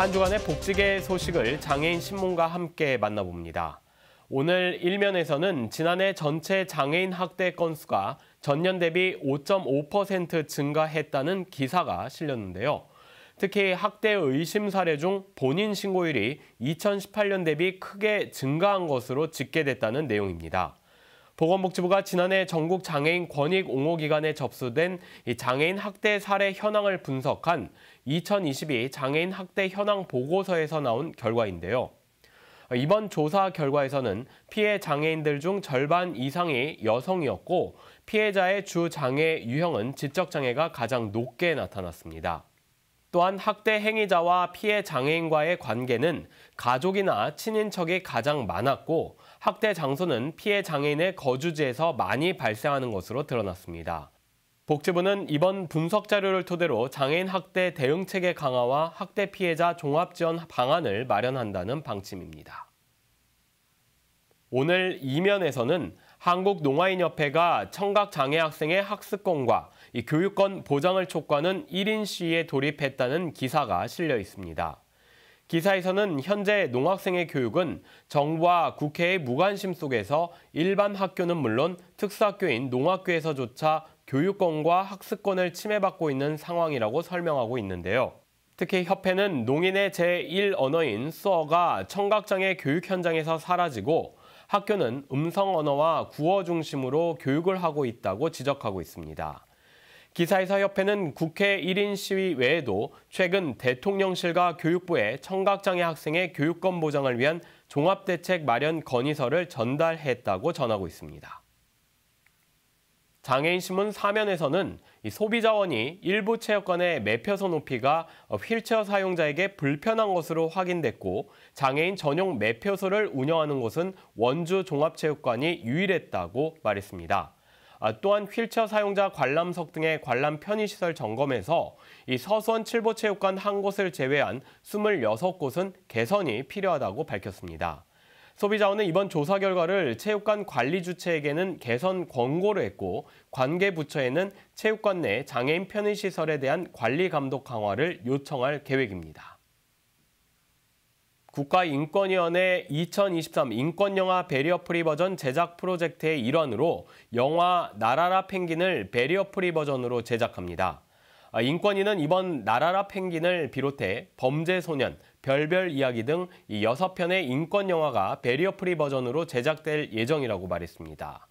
한 주간의 복지계 소식을 장애인 신문과 함께 만나봅니다. 오늘 일면에서는 지난해 전체 장애인 학대 건수가 전년 대비 5.5% 증가했다는 기사가 실렸는데요. 특히 학대 의심 사례 중 본인 신고율이 2018년 대비 크게 증가한 것으로 집계됐다는 내용입니다. 보건복지부가 지난해 전국 장애인 권익 옹호 기관에 접수된 장애인 학대 사례 현황을 분석한 2022 장애인 학대 현황 보고서에서 나온 결과인데요. 이번 조사 결과에서는 피해 장애인들 중 절반 이상이 여성이었고 피해자의 주 장애 유형은 지적 장애가 가장 높게 나타났습니다. 또한 학대 행위자와 피해 장애인과의 관계는 가족이나 친인척이 가장 많았고 학대 장소는 피해 장애인의 거주지에서 많이 발생하는 것으로 드러났습니다. 복지부는 이번 분석 자료를 토대로 장애인 학대 대응체계 강화와 학대 피해자 종합지원 방안을 마련한다는 방침입니다. 오늘 이면에서는 한국농아인협회가 청각장애 학생의 학습권과 교육권 보장을 촉구하는 1인 시위에 돌입했다는 기사가 실려 있습니다. 기사에서는 현재 농학생의 교육은 정부와 국회의 무관심 속에서 일반 학교는 물론 특수학교인 농학교에서조차 교육권과 학습권을 침해받고 있는 상황이라고 설명하고 있는데요. 특히 협회는 농인의 제1언어인 수어가 청각장애 교육 현장에서 사라지고 학교는 음성 언어와 구어 중심으로 교육을 하고 있다고 지적하고 있습니다. 기사에서 협회는 국회 1인 시위 외에도 최근 대통령실과 교육부에 청각장애 학생의 교육권 보장을 위한 종합대책 마련 건의서를 전달했다고 전하고 있습니다. 장애인신문 사면에서는 소비자원이 일부 체육관의 매표소 높이가 휠체어 사용자에게 불편한 것으로 확인됐고 장애인 전용 매표소를 운영하는 곳은 원주 종합체육관이 유일했다고 말했습니다. 아, 또한 휠체어 사용자 관람석 등의 관람 편의시설 점검에서 이 서수원 칠보체육관 한 곳을 제외한 26곳은 개선이 필요하다고 밝혔습니다. 소비자원은 이번 조사 결과를 체육관 관리 주체에게는 개선 권고를 했고 관계 부처에는 체육관 내 장애인 편의 시설에 대한 관리 감독 강화를 요청할 계획입니다. 국가인권위원회 2023 인권영화 배리어 프리 버전 제작 프로젝트의 일환으로 영화 나라라 펭귄을 배리어 프리 버전으로 제작합니다. 아, 인권위는 이번 나라라 펭귄을 비롯해 범죄소년, 별별 이야기 등 6편의 인권 영화가 배리어 프리 버전으로 제작될 예정이라고 말했습니다.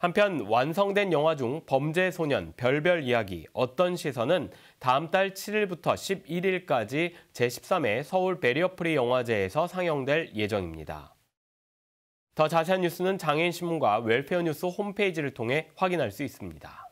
한편 완성된 영화 중 범죄 소년 별별 이야기 어떤 시선은 다음 달 7일부터 11일까지 제13회 서울 배리어 프리 영화제에서 상영될 예정입니다. 더 자세한 뉴스는 장애인신문과 웰페어 뉴스 홈페이지를 통해 확인할 수 있습니다.